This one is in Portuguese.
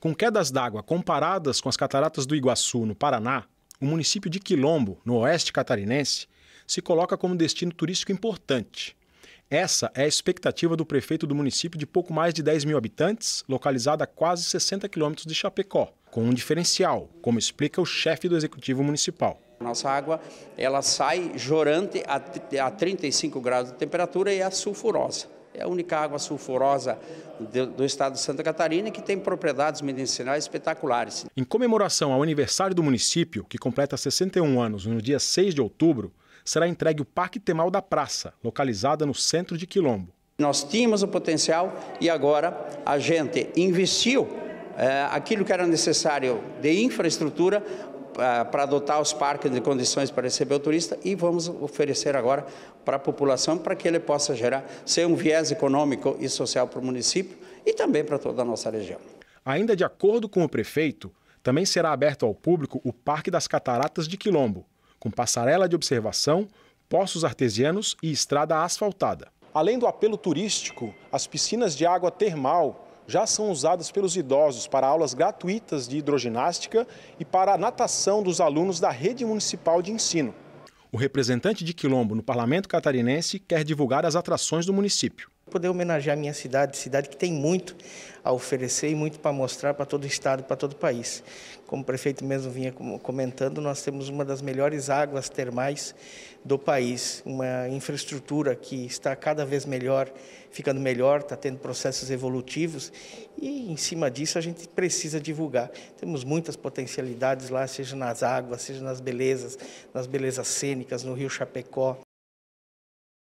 Com quedas d'água comparadas com as cataratas do Iguaçu, no Paraná, o município de Quilombo, no oeste catarinense, se coloca como destino turístico importante. Essa é a expectativa do prefeito do município de pouco mais de 10 mil habitantes, localizado a quase 60 quilômetros de Chapecó, com um diferencial, como explica o chefe do executivo municipal. Nossa água ela sai jorante a 35 graus de temperatura e é sulfurosa. É a única água sulfurosa do estado de Santa Catarina que tem propriedades medicinais espetaculares. Em comemoração ao aniversário do município, que completa 61 anos no dia 6 de outubro, será entregue o Parque Temal da Praça, localizada no centro de Quilombo. Nós tínhamos o potencial e agora a gente investiu é, aquilo que era necessário de infraestrutura ah, para adotar os parques de condições para receber o turista e vamos oferecer agora para a população para que ele possa gerar, ser um viés econômico e social para o município e também para toda a nossa região. Ainda de acordo com o prefeito, também será aberto ao público o Parque das Cataratas de Quilombo, com passarela de observação, poços artesianos e estrada asfaltada. Além do apelo turístico, as piscinas de água termal já são usadas pelos idosos para aulas gratuitas de hidroginástica e para a natação dos alunos da rede municipal de ensino. O representante de Quilombo no parlamento catarinense quer divulgar as atrações do município. Poder homenagear minha cidade, cidade que tem muito a oferecer e muito para mostrar para todo o estado, para todo o país. Como o prefeito mesmo vinha comentando, nós temos uma das melhores águas termais do país, uma infraestrutura que está cada vez melhor, ficando melhor, está tendo processos evolutivos e, em cima disso, a gente precisa divulgar. Temos muitas potencialidades lá, seja nas águas, seja nas belezas, nas belezas cênicas, no Rio Chapecó.